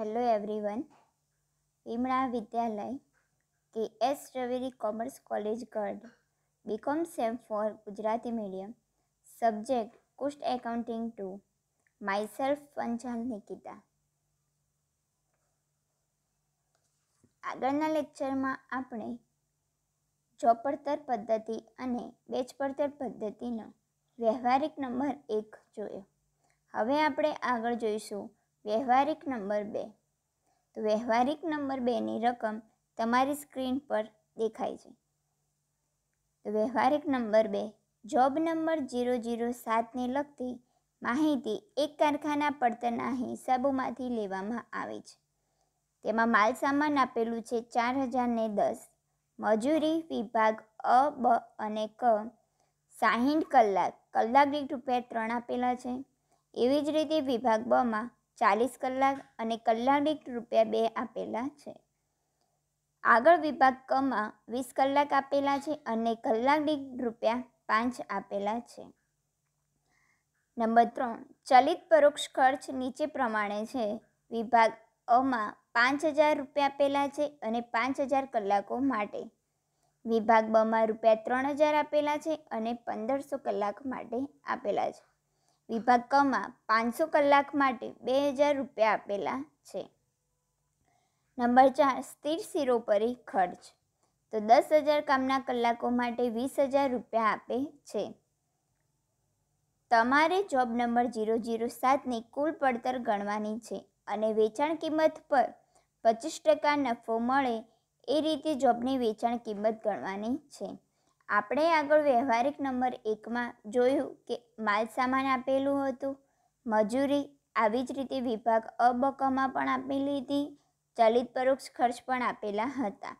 Hello everyone ભીમણા વિદ્યાલય K S Raveri commerce college ગર્ડ BCom sem four Gujarati medium subject cost accounting to myself Panchal Nikita આગળના લેક્ચરમાં આપણે ચોપડતર પદ્ધતિ અને બેચ પદ્ધતિનો વ્યવહારિક નંબર એક જોયો હવે આપણે આગળ જોઈશું વ્યવહારિક નંબર બે તો વ્યવહારિક નંબર બેની રકમ તમારી સ્ક્રીન પર દેખાય છે તો વ્યવહારિક નંબર બે જોબ નંબર જીરો જીરો સાતને લગતી માહિતી એક કારખાના પડતરના હિસાબોમાંથી લેવામાં આવે છે તેમાં માલસામાન આપેલું છે ચાર હજારને દસ મજૂરી વિભાગ અ બ અને ક સાહીઠ કલાક કલાક દીઠ રૂપિયા ત્રણ આપેલા છે એવી જ રીતે વિભાગ બમાં ચાલીસ કલાક અને કલાક દીઠ રૂપિયા બે આપેલા છે આગળ વિભાગ કમાં વીસ કલાક આપેલા છે અને કલાક દીઠ રૂપિયા પાંચ આપેલા છે નંબર ત્રણ ચલિત પરોક્ષ ખર્ચ નીચે પ્રમાણે છે વિભાગ અમાં પાંચ હજાર રૂપિયા આપેલા છે અને પાંચ હજાર કલાકો માટે વિભાગ બમાં રૂપિયા ત્રણ હજાર આપેલા છે અને પંદરસો કલાક માટે આપેલા છે વિભાગ કમાં પાંચસો કલાક માટે બે હજાર રૂપિયા આપેલા છે નંબર ચાર સ્થિર શિરોપરી ખર્ચ તો દસ હજાર કામના કલાકો માટે વીસ હજાર રૂપિયા આપે છે તમારે જોબ નંબર જીરો જીરો સાતની કુલ પડતર ગણવાની છે અને વેચાણ કિંમત પર પચીસ ટકા નફો મળે એ રીતે જોબની વેચાણ કિંમત ગણવાની છે આપણે આગળ વ્યવહારિક નંબર એકમાં જોયું કે માલ સામાન આપેલું હતું મજૂરી આવી જ રીતે વિભાગ અબકમાં પણ આપેલી હતી ચલિત પરોક્ષ ખર્ચ પણ આપેલા હતા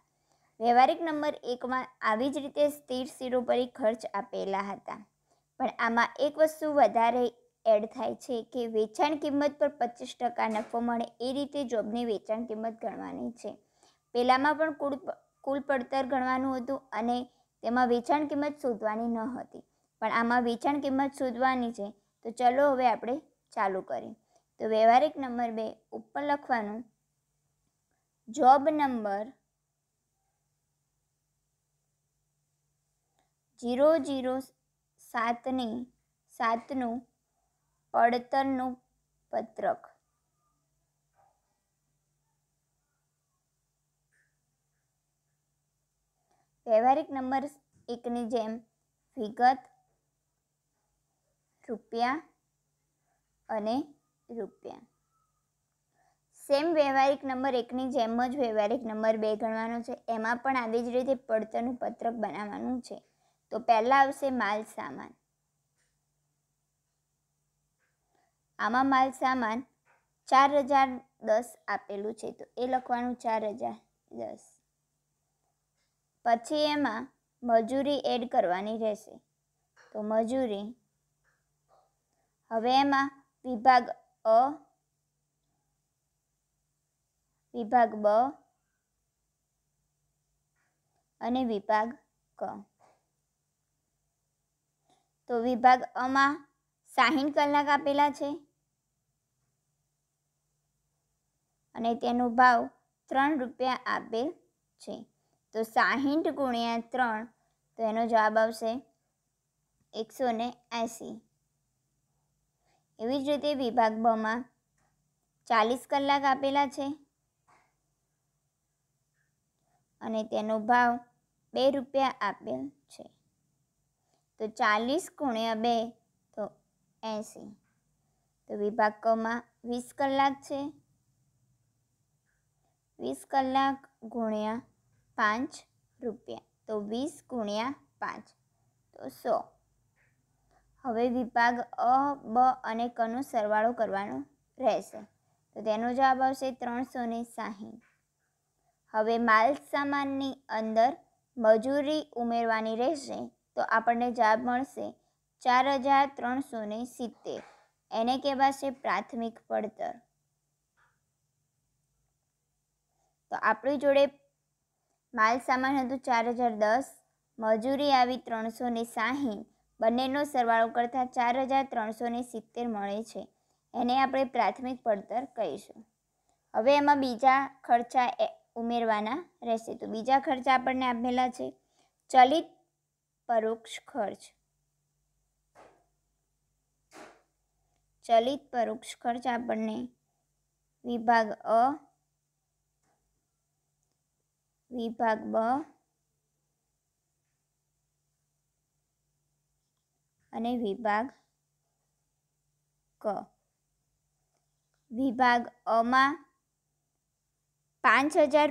વ્યવહારિક નંબર એકમાં આવી જ રીતે સ્થિર શિરોપરી ખર્ચ આપેલા હતા પણ આમાં એક વસ્તુ વધારે એડ થાય છે કે વેચાણ કિંમત પર પચીસ ટકા નફો મળે એ રીતે જોબની વેચાણ કિંમત ગણવાની છે પહેલામાં પણ કુલ કુલ પડતર ગણવાનું હતું અને તેમાં વેચાણ કિંમત શોધવાની ન હતી પણ આમાં વેચાણ કિંમત શોધવાની છે તો ચલો હવે આપણે ચાલુ કરીએ તો વ્યવહારિક નંબર બે ઉપર લખવાનું જોબ નંબર જીરો જીરો સાતની સાતનું પડતરનું પત્રક વ્યવહારિક નંબર એકની જેમ વિગત રૂપિયા અને રૂપિયા સેમ વ્યવહારિક નંબર એકની જેમ જ વ્યવહારિક નંબર બે ગણવાનો છે એમાં પણ આવી જ રીતે પડતરનું પત્રક બનાવવાનું છે તો પહેલાં આવશે માલ સામાન આમાં માલ સામાન ચાર હજાર દસ આપેલું છે તો એ લખવાનું ચાર હજાર દસ પછી એમાં મજૂરી એડ કરવાની રહેશે તો મજૂરી હવે એમાં વિભાગ અ વિભાગ બ અને વિભાગ ક તો વિભાગ અમાં સાહીઠ કલાક આપેલા છે અને તેનો ભાવ ત્રણ રૂપિયા આપેલ છે તો સાહીઠ ગુણ્યા ત્રણ તો એનો જવાબ આવશે એકસો ને એંસી એવી જ રીતે વિભાગ બમાં ચાલીસ કલાક આપેલા છે અને તેનો ભાવ બે રૂપિયા આપેલ છે તો ચાલીસ ગુણ્યા બે તો એંસી તો વિભાગ કમાં વીસ કલાક છે વીસ કલાક ગુણ્યા પાંચ રૂપિયા તો વીસ ગુણ્યા પાંચ તો સો હવે વિભાગ અ બ અને કનો સરવાળો કરવાનો રહેશે તો તેનો જવાબ આવશે ત્રણસો ને સાહીઠ હવે માલ સામાનની અંદર મજૂરી ઉમેરવાની રહેશે તો આપણને જવાબ મળશે ચાર હજાર ત્રણસો ને સિત્તેર એને કહેવાશે પ્રાથમિક પડતર તો આપણી જોડે માલ સામાન હતું ચાર હજાર દસ મજૂરી આવી ત્રણસો ને સાહીઠ બંનેનો સરવાળો કરતાં ચાર હજાર ત્રણસો ને સિત્તેર મળે છે એને આપણે પ્રાથમિક પડતર કહીશું હવે એમાં બીજા ખર્ચા ઉમેરવાના રહેશે તો બીજા ખર્ચા આપણને આપેલા છે ચલિત પરોક્ષ ખર્ચ ચલિત પરોક્ષ ખર્ચ આપણને વિભાગ અ વિભાગ બ અને વિભાગ ક વિભાગ અમાં પાંચ હજાર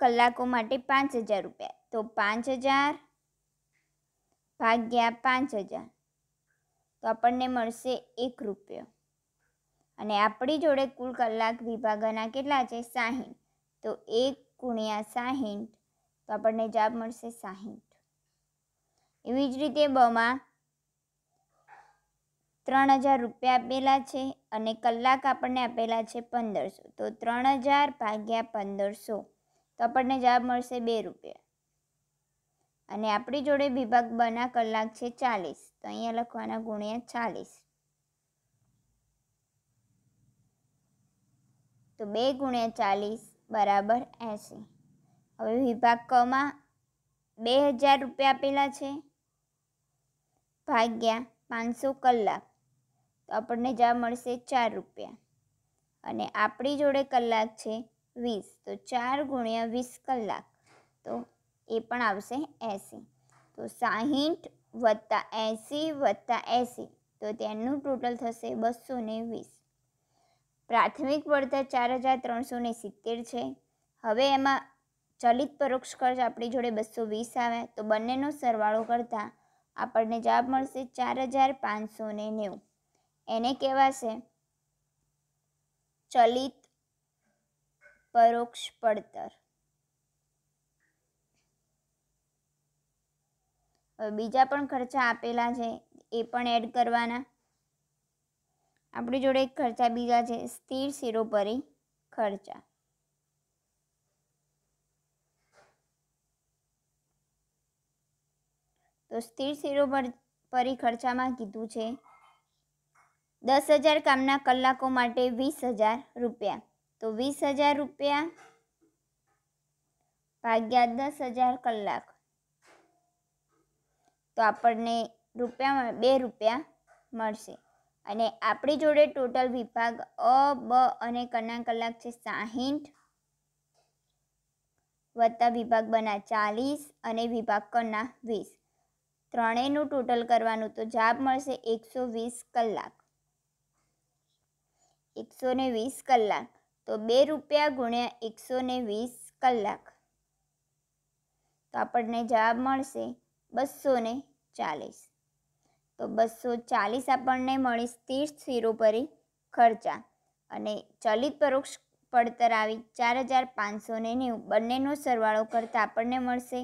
કલાકો માટે પાંચ હજાર રૂપિયા તો પાંચ હજાર ભાગ્યા પાંચ હજાર તો આપણને મળશે એક રૂપિયો અને આપણી જોડે કુલ કલાક વિભાગના કેટલા છે સાહીઠ તો એક ગુણ્યા સાહીઠ તો આપણને જવાબ મળશે સાહીઠ એવી જ રીતે બમાં ત્રણ હજાર રૂપિયા આપેલા છે અને કલાક આપણને આપેલા છે પંદરસો તો ત્રણ હજાર ભાગ્યા પંદરસો તો આપણને જવાબ મળશે બે રૂપિયા અને આપણી જોડે વિભાગ બના કલાક છે ચાલીસ તો અહીંયા લખવાના ગુણ્યા ચાલીસ તો બે ગુણ્યા ચાલીસ બરાબર એંસી હવે વિભાગ કમાં બે હજાર રૂપિયા આપેલા છે ભાગ્યા પાંચસો કલાક તો આપણને જવાબ મળશે ચાર રૂપિયા અને આપણી જોડે કલાક છે વીસ તો ચાર ગુણ્યા વીસ કલાક તો એ પણ આવશે એંસી તો સાહીઠ વત્તા એંસી વત્તા એંસી તો તેનું ટોટલ થશે બસો ને વીસ પ્રાથમિક પડતર ચાર હજાર ત્રણસો ને સિત્તેર છે હવે એમાં ચલિત પરોક્ષ ખર્ચ આપણી જોડે બસો વીસ આવે તો બંનેનો સરવાળો કરતાં આપણને જવાબ મળશે ચાર હજાર પાંચસો ને નેવું એને કહેવાશે ચલિત પરોક્ષ પડતર હવે બીજા પણ ખર્ચા આપેલા છે એ પણ એડ કરવાના આપણી જોડે એક ખર્ચા બીજા છે સ્થિર શિરોપરી ખર્ચા તો સ્થિર શિરોપરી ખર્ચામાં કીધું છે દસ હજાર કામના કલાકો માટે વીસ હજાર રૂપિયા તો વીસ હજાર રૂપિયા ભાગ્યા દસ હજાર કલાક તો આપણને રૂપિયામાં બે રૂપિયા મળશે અને આપણી જોડે ટોટલ વિભાગ અ બ અને કના કલાક છે સાહીઠ વત્તા વિભાગ બના ચાલીસ અને વિભાગ કના વીસ ત્રણેયનું ટોટલ કરવાનું તો જાબ મળશે એકસો વીસ કલાક એકસો ને વીસ કલાક તો બે રૂપિયા ગુણ્યા એકસો ને વીસ કલાક તો આપણને જવાબ મળશે બસો ને ચાલીસ તો બસો ચાલીસ આપણને મળી સ્થિર શિરોપરી ખર્ચા અને ચલિત પરોક્ષ પડતર આવી ચાર હજાર પાંચસો ને નેવું બંનેનો સરવાળો કરતાં આપણને મળશે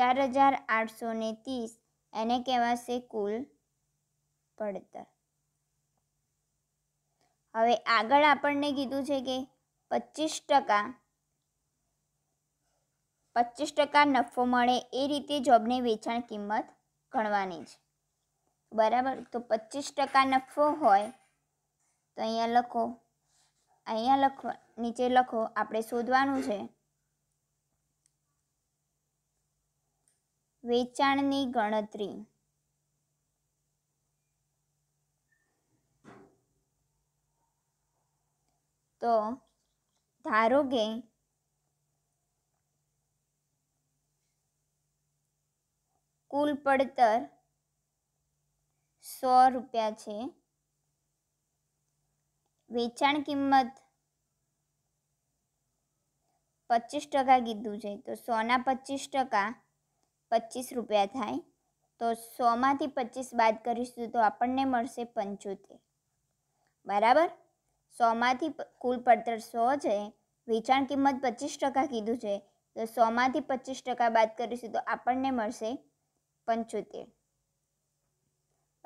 ચાર હજાર આઠસો ને ત્રીસ એને કહેવાશે કુલ પડતર હવે આગળ આપણને કીધું છે કે પચીસ ટકા પચીસ ટકા નફો મળે એ રીતે જોબની વેચાણ કિંમત ગણવાની છે બરાબર તો પચીસ ટકા નફો હોય તો અહીંયા લખો અહીંયા લખવા નીચે લખો આપણે શોધવાનું છે વેચાણની ગણતરી તો ધારો કે કુલ પડતર સો રૂપિયા છે વેચાણ કિંમત પચીસ ટકા કીધું છે તો સોના પચીસ ટકા પચીસ રૂપિયા થાય તો સોમાંથી પચીસ બાદ કરીશું તો આપણને મળશે પંચોતેર બરાબર સોમાંથી કુલ પડતર સો છે વેચાણ કિંમત પચીસ ટકા કીધું છે તો સોમાંથી પચીસ ટકા બાદ કરીશું તો આપણને મળશે પંચોતેર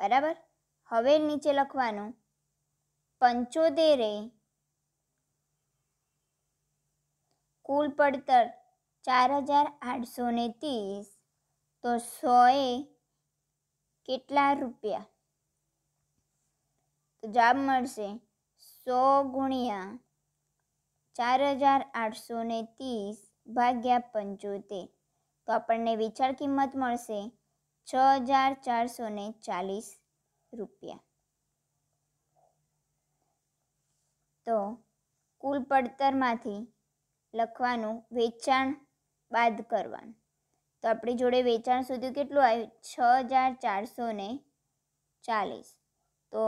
બરાબર હવે નીચે લખવાનું પંચોતેરે કુલ પડતર ચાર હજાર આઠસો ને ત્રીસ તો સોએ કેટલા રૂપિયા તો જવાબ મળશે સો ગુણ્યા ચાર હજાર આઠસો ને ત્રીસ ભાગ્યા પંચોતેર તો આપણને વિચાર કિંમત મળશે છ હજાર ચારસો ને ચાલીસ રૂપિયા તો કુલ પડતરમાંથી લખવાનું વેચાણ બાદ કરવાનું તો આપણી જોડે વેચાણ સુધી કેટલું આવ્યું છ હજાર ચારસો ને ચાલીસ તો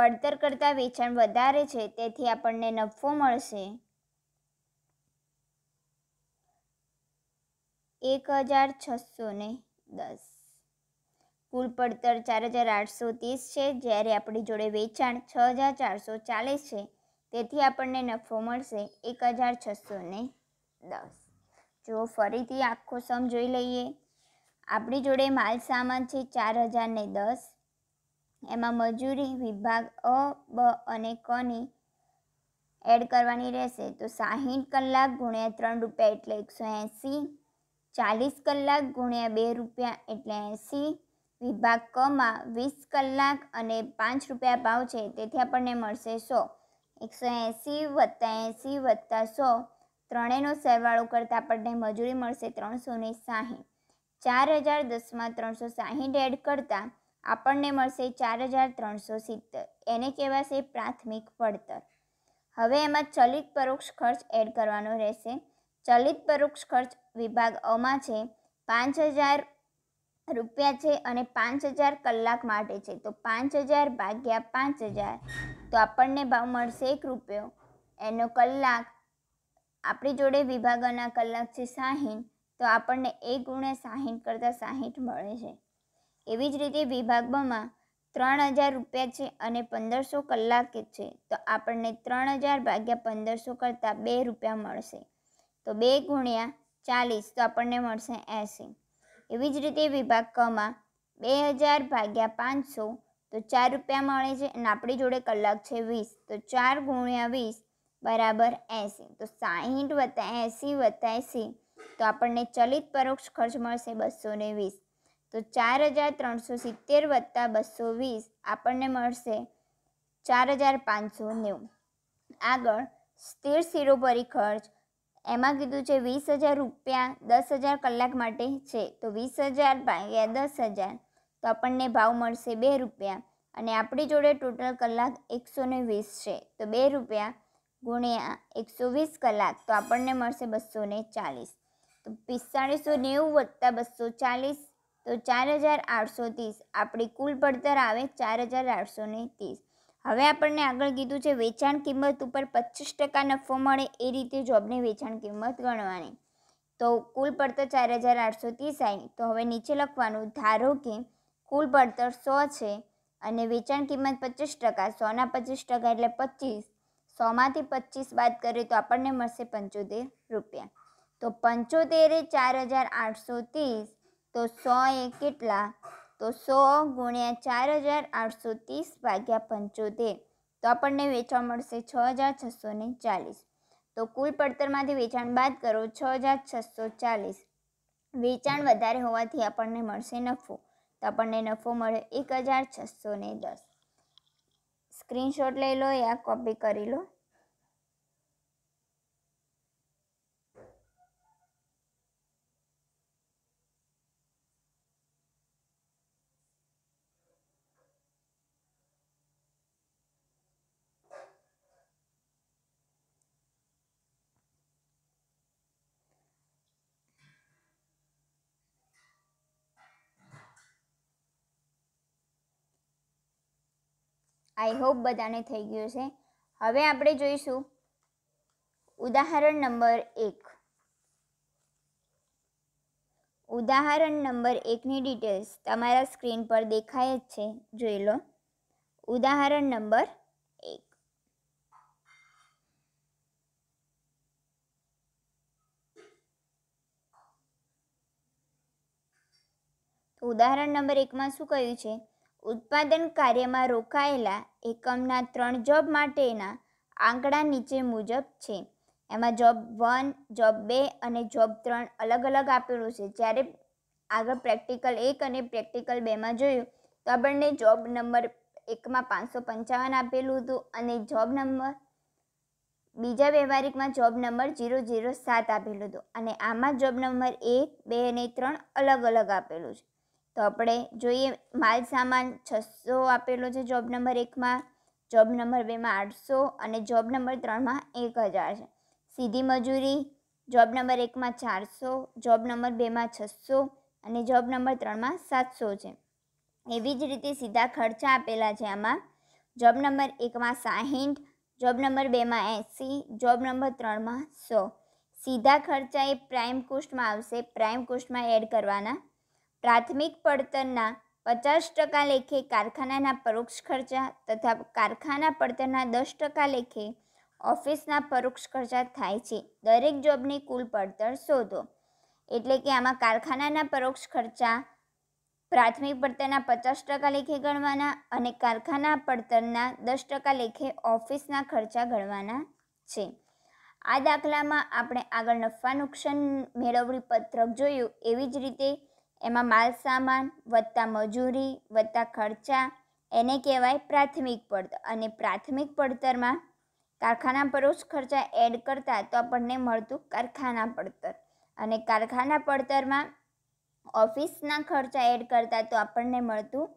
પડતર કરતાં વેચાણ વધારે છે તેથી આપણને નફો મળશે એક હજાર છસો ને દસ કુલ પડતર ચાર હજાર આઠસો ત્રીસ છે જ્યારે આપણી જોડે વેચાણ છ હજાર ચારસો ચાલીસ છે તેથી આપણને નફો મળશે એક હજાર છસો ને દસ જો ફરીથી આખો સમ જોઈ લઈએ આપણી જોડે માલ સામાન છે ચાર હજાર ને દસ એમાં મજૂરી વિભાગ અ બ અને કની એડ કરવાની રહેશે તો સાહીઠ કલાક ગુણ્યા ત્રણ રૂપિયા એટલે એકસો એંસી ચાલીસ કલાક ગુણ્યા બે રૂપિયા એટલે એંસી વિભાગ કમાં વીસ કલાક અને પાંચ રૂપિયા ભાવ છે તેથી આપણને મળશે સો એકસો એંસી વત્તા એંસી વત્તા સો ત્રણેયનો સરવાળો કરતાં આપણને મજૂરી મળશે ત્રણસો ને સાહીઠ ચાર હજાર દસમાં ત્રણસો સાહીઠ એડ કરતાં આપણને મળશે ચાર હજાર ત્રણસો સિત્તેર એને કહેવાશે પ્રાથમિક પડતર હવે એમાં ચલિત પરોક્ષ ખર્ચ એડ કરવાનો રહેશે ચલિત પરોક્ષ ખર્ચ વિભાગ અમાં છે પાંચ હજાર રૂપિયા છે અને પાંચ હજાર કલાક માટે છે તો પાંચ હજાર ભાગ્યા પાંચ હજાર તો આપણને ભાવ મળશે એક રૂપિયો એનો કલાક આપણી જોડે વિભાગોના કલાક છે સાહીઠ તો આપણને એક ગુણે સાહીઠ કરતાં સાહીઠ મળે છે એવી જ રીતે વિભાગમાં ત્રણ હજાર રૂપિયા છે અને પંદરસો કલાક છે તો આપણને ત્રણ હજાર ભાગ્યા પંદરસો કરતાં બે રૂપિયા મળશે તો બે ગુણ્યા ચાલીસ તો આપણને મળશે એંસી એવી જ રીતે વિભાગ કમાં બે હજાર ભાગ્યા પાંચસો તો ચાર રૂપિયા મળે છે અને આપણી જોડે કલાક છે વીસ તો ચાર ગુણ્યા વીસ બરાબર એંસી તો સાહીઠ વત્તા એંસી વત્તા એંસી તો આપણને ચલિત પરોક્ષ ખર્ચ મળશે બસો ને વીસ તો ચાર હજાર ત્રણસો સિત્તેર વત્તા બસો વીસ આપણને મળશે ચાર હજાર પાંચસો નેવું આગળ સ્થિર શિરોપરી ખર્ચ એમાં કીધું છે વીસ હજાર રૂપિયા દસ હજાર કલાક માટે છે તો વીસ હજાર ભાગ્યા દસ હજાર તો આપણને ભાવ મળશે બે રૂપિયા અને આપણી જોડે ટોટલ કલાક એકસો ને વીસ છે તો બે રૂપિયા ગુણ્યા એકસો વીસ કલાક તો આપણને મળશે બસો ને ચાલીસ તો પિસ્તાળીસો નેવું વત્તા બસો ચાલીસ તો ચાર હજાર આઠસો ત્રીસ આપણી કુલ પડતર આવે ચાર હજાર આઠસો ને ત્રીસ હવે આપણને આગળ કીધું છે વેચાણ કિંમત ઉપર પચીસ ટકા નફો મળે એ રીતે જોબની વેચાણ કિંમત ગણવાની તો કુલ પડતર ચાર હજાર આઠસો ત્રીસ આવી તો હવે નીચે લખવાનું ધારો કે કુલ પડતર સો છે અને વેચાણ કિંમત પચીસ ટકા સોના પચીસ ટકા એટલે પચીસ સોમાંથી પચીસ બાદ કરીએ તો આપણને મળશે પંચોતેર રૂપિયા તો પંચોતેરે ચાર હજાર આઠસો ત્રીસ તો સો એ કેટલા તો સો ગુણ્યા ચાર હજાર આઠસો ત્રીસ ભાગ્યા પંચોતેર તો આપણને વેચવા મળશે છ હજાર છસો ને ચાલીસ તો કુલ પડતરમાંથી વેચાણ બાદ કરો છ હજાર છસો ચાલીસ વેચાણ વધારે હોવાથી આપણને મળશે નફો તો આપણને નફો મળ્યો એક હજાર છસો ને દસ સ્ક્રીનશોટ લઈ લો યા કોપી કરી લો આઈ હોપ બધાને થઈ ગયું છે હવે આપણે જોઈશું ઉદાહરણ નંબર એક ઉદાહરણ નંબર એકની ડિટેલ્સ તમારા સ્ક્રીન પર દેખાય જ છે જોઈ લો ઉદાહરણ નંબર એક ઉદાહરણ નંબર એકમાં શું કહ્યું છે ઉત્પાદન કાર્યમાં રોકાયેલા એકમના ત્રણ જોબ માટેના આંકડા નીચે મુજબ છે એમાં જોબ વન જોબ બે અને જોબ ત્રણ અલગ અલગ આપેલું છે જ્યારે આગળ પ્રેક્ટિકલ એક અને પ્રેક્ટિકલ બેમાં જોયું તો આપણને જોબ નંબર એકમાં પાંચસો પંચાવન આપેલું હતું અને જોબ નંબર બીજા વ્યવહારિકમાં જોબ નંબર જીરો જીરો સાત આપેલું હતું અને આમાં જોબ નંબર એક બે અને ત્રણ અલગ અલગ આપેલું છે તો આપણે જોઈએ માલ સામાન છસો આપેલો છે જોબ નંબર એકમાં જોબ નંબર બેમાં આઠસો અને જોબ નંબર ત્રણમાં એક હજાર છે સીધી મજૂરી જોબ નંબર એકમાં ચારસો જોબ નંબર બેમાં છસો અને જોબ નંબર ત્રણમાં સાતસો છે એવી જ રીતે સીધા ખર્ચા આપેલા છે આમાં જોબ નંબર એકમાં સાહીઠ જોબ નંબર બેમાં એંસી જોબ નંબર ત્રણમાં સો સીધા ખર્ચા એ પ્રાઇમ કોસ્ટમાં આવશે પ્રાઇમ કોસ્ટમાં એડ કરવાના પ્રાથમિક પડતરના પચાસ ટકા લેખે કારખાનાના પરોક્ષ ખર્ચા તથા કારખાના પડતરના દસ ટકા લેખે ઓફિસના પરોક્ષ ખર્ચા થાય છે દરેક જોબની કુલ પડતર શોધો એટલે કે આમાં કારખાનાના પરોક્ષ ખર્ચા પ્રાથમિક પડતરના પચાસ ટકા લેખે ગણવાના અને કારખાના પડતરના દસ ટકા લેખે ઓફિસના ખર્ચા ગણવાના છે આ દાખલામાં આપણે આગળ નફા નુકસાન મેળવણી પત્રક જોયું એવી જ રીતે એમાં માલ સામાન વત્તા મજૂરી વત્તા ખર્ચા એને કહેવાય પ્રાથમિક પડતર અને પ્રાથમિક પડતરમાં કારખાના પરોક્ષ ખર્ચા એડ કરતાં તો આપણને મળતું કારખાના પડતર અને કારખાના પડતરમાં ઓફિસના ખર્ચા એડ કરતાં તો આપણને મળતું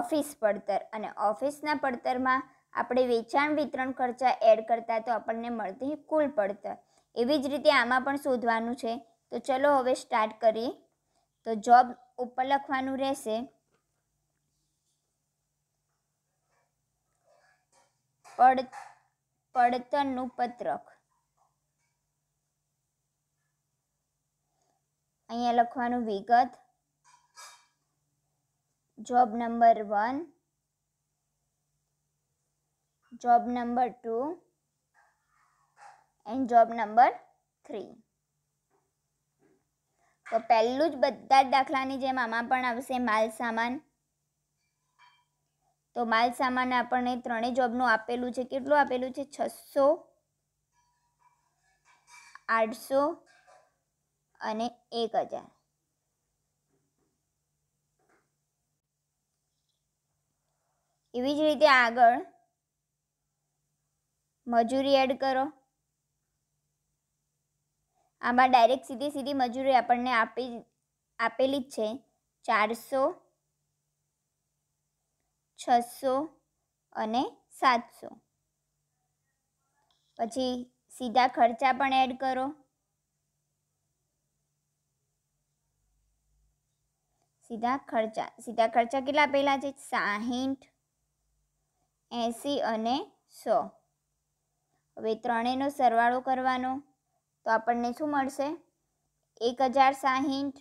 ઓફિસ પડતર અને ઓફિસના પડતરમાં આપણે વેચાણ વિતરણ ખર્ચા એડ કરતાં તો આપણને મળતી કુલ પડતર એવી જ રીતે આમાં પણ શોધવાનું છે તો ચલો હવે સ્ટાર્ટ કરીએ તો જોબ ઉપર લખવાનું રહેશે પડતરનું પત્રક અહીંયા લખવાનું વિગત job number one job number two and job number three તો પહેલું જ બધા જ દાખલાની જેમ આમાં પણ આવશે માલ સામાન તો માલ સામાન આપણને ત્રણેય જોબનું આપેલું છે કેટલું આપેલું છે છસો આઠસો અને એક હજાર એવી જ રીતે આગળ મજૂરી એડ કરો આમાં ડાયરેક્ટ સીધી સીધી મજૂરી આપણને આપી આપેલી જ છે ચારસો છસો અને સાતસો પછી સીધા ખર્ચા પણ એડ કરો સીધા ખર્ચા સીધા ખર્ચા કેટલા પહેલાં છે સાહીઠ એંસી અને સો હવે ત્રણેયનો સરવાળો કરવાનો તો આપણને શું મળશે એક હજાર સાહીઠ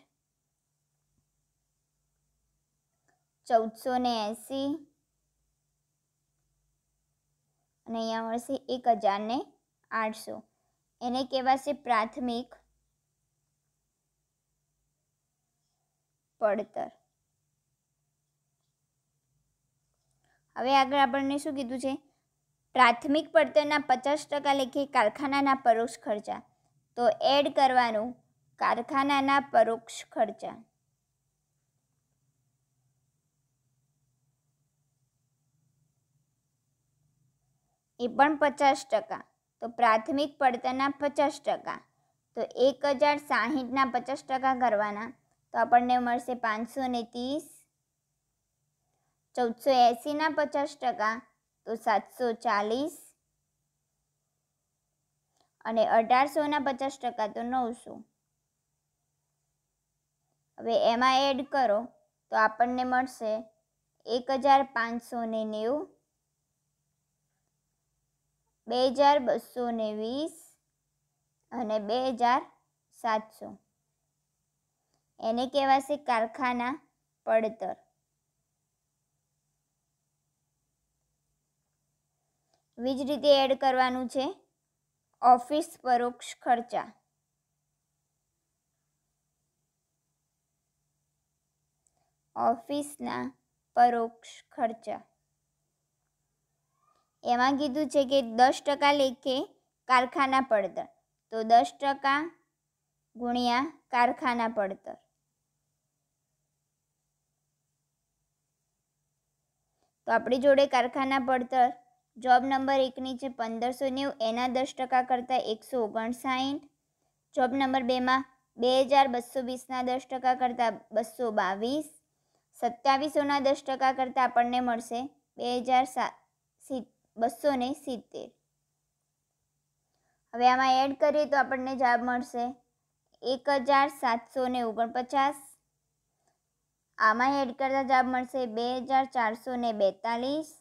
ચૌદસો ને એંસી અને અહીંયા મળશે એક હજાર ને આઠસો એને કહેવાશે પ્રાથમિક પડતર હવે આગળ આપણને શું કીધું છે પ્રાથમિક પડતરના પચાસ ટકા લેખે કારખાનાના પરોક્ષ ખર્ચા તો એડ કરવાનું કારખાનાના પરોક્ષ ખર્ચા એ પણ પચાસ ટકા તો પ્રાથમિક પડતરના પચાસ ટકા તો એક હજાર સાહીઠના પચાસ ટકા કરવાના તો આપણને મળશે પાંચસો ને ત્રીસ ચૌદસો એંસીના પચાસ ટકા તો સાતસો ચાલીસ અને અઢારસોના પચાસ ટકા તો નવસો હવે એમાં એડ કરો તો આપણને મળશે એક હજાર પાંચસો ને નેવું બે હજાર બસો ને વીસ અને બે હજાર સાતસો એને કહેવાશે કારખાના પડતર વીજ રીતે એડ કરવાનું છે ઓફિસ પરોક્ષ ખર્ચા ઓફિસના પરોક્ષ ખર્ચા એમાં કીધું છે કે દસ ટકા લેખે કારખાના પડતર તો દસ ટકા ગુણ્યા કારખાના પડતર તો આપણી જોડે કારખાના પડતર જોબ નંબર એકની જે પંદરસો નેવું એના દસ ટકા કરતાં એકસો ઓગણસાઠ જોબ નંબર બેમાં બે હજાર બસો વીસના દસ ટકા કરતાં બસો બાવીસ સત્યાવીસોના દસ ટકા કરતાં આપણને મળશે બે હજાર સા બસો ને સિત્તેર હવે આમાં એડ કરીએ તો આપણને જવાબ મળશે એક હજાર સાતસો ને ઓગણપચાસ આમાં એડ કરતાં જવાબ મળશે બે હજાર ચારસો ને બેતાલીસ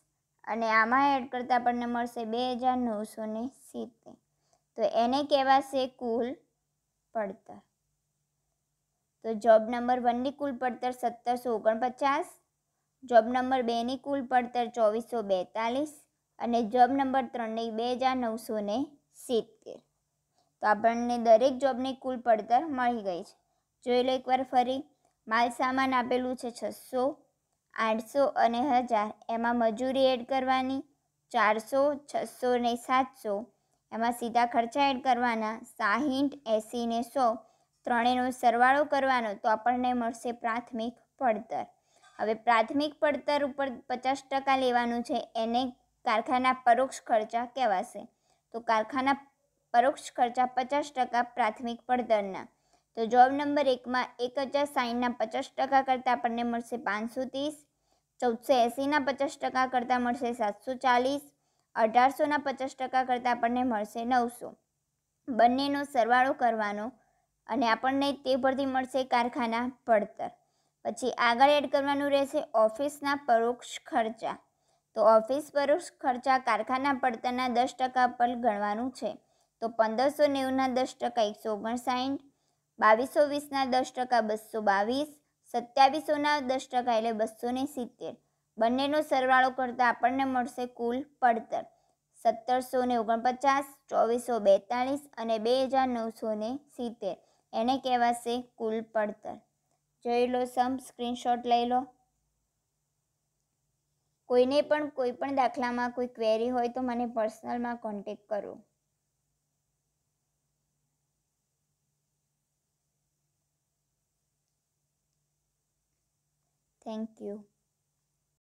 અને આમાં એડ કરતાં આપણને મળશે બે હજાર નવસો ને સિત્તેર તો એને કહેવાશે કુલ પડતર તો જોબ નંબર વનની કુલ પડતર સત્તરસો ઓગણપચાસ જોબ નંબર બેની કુલ પડતર ચોવીસો બેતાલીસ અને જોબ નંબર ત્રણની બે હજાર નવસો ને સિત્તેર તો આપણને દરેક જોબની કુલ પડતર મળી ગઈ છે જોઈ લો એકવાર ફરી માલ સામાન આપેલું છે છસો આઠસો અને હજાર એમાં મજૂરી એડ કરવાની ચારસો છસો ને સાતસો એમાં સીધા ખર્ચા એડ કરવાના સાહીઠ એંસી ને સો ત્રણેયનો સરવાળો કરવાનો તો આપણને મળશે પ્રાથમિક પડતર હવે પ્રાથમિક પડતર ઉપર પચાસ ટકા લેવાનું છે એને કારખાના પરોક્ષ ખર્ચા કહેવાશે તો કારખાના પરોક્ષ ખર્ચા પચાસ ટકા પ્રાથમિક પડતરના તો જોબ નંબર એકમાં એક હજાર સાઈઠના પચાસ ટકા કરતાં આપણને મળશે પાંચસો ત્રીસ ચૌદસો એંસીના પચાસ ટકા કરતાં મળશે સાતસો ચાલીસ અઢારસોના પચાસ ટકા કરતાં આપણને મળશે નવસો બંનેનો સરવાળો કરવાનો અને આપણને તે પરથી મળશે કારખાના પડતર પછી આગળ એડ કરવાનું રહેશે ઓફિસના પરોક્ષ ખર્ચા તો ઓફિસ પરોક્ષ ખર્ચા કારખાના પડતરના દસ ટકા પર ગણવાનું છે તો પંદરસો નેવુંના દસ ટકા એકસો ઓગણસાઠ બાવીસો વીસના દસ ટકા બસો બાવીસ સત્યાવીસોના દસ ટકા એટલે બસો ને સિત્તેર બંનેનો સરવાળો કરતાં આપણને મળશે કુલ પડતર સત્તરસો ને ઓગણપચાસ ચોવીસો બેતાળીસ અને બે હજાર નવસો ને સિત્તેર એને કહેવાશે કુલ પડતર જોઈ લો સમ સ્ક્રીનશોટ લઈ લો કોઈને પણ કોઈ પણ દાખલામાં કોઈ ક્વેરી હોય તો મને પર્સનલમાં કોન્ટેક કરો Thank you.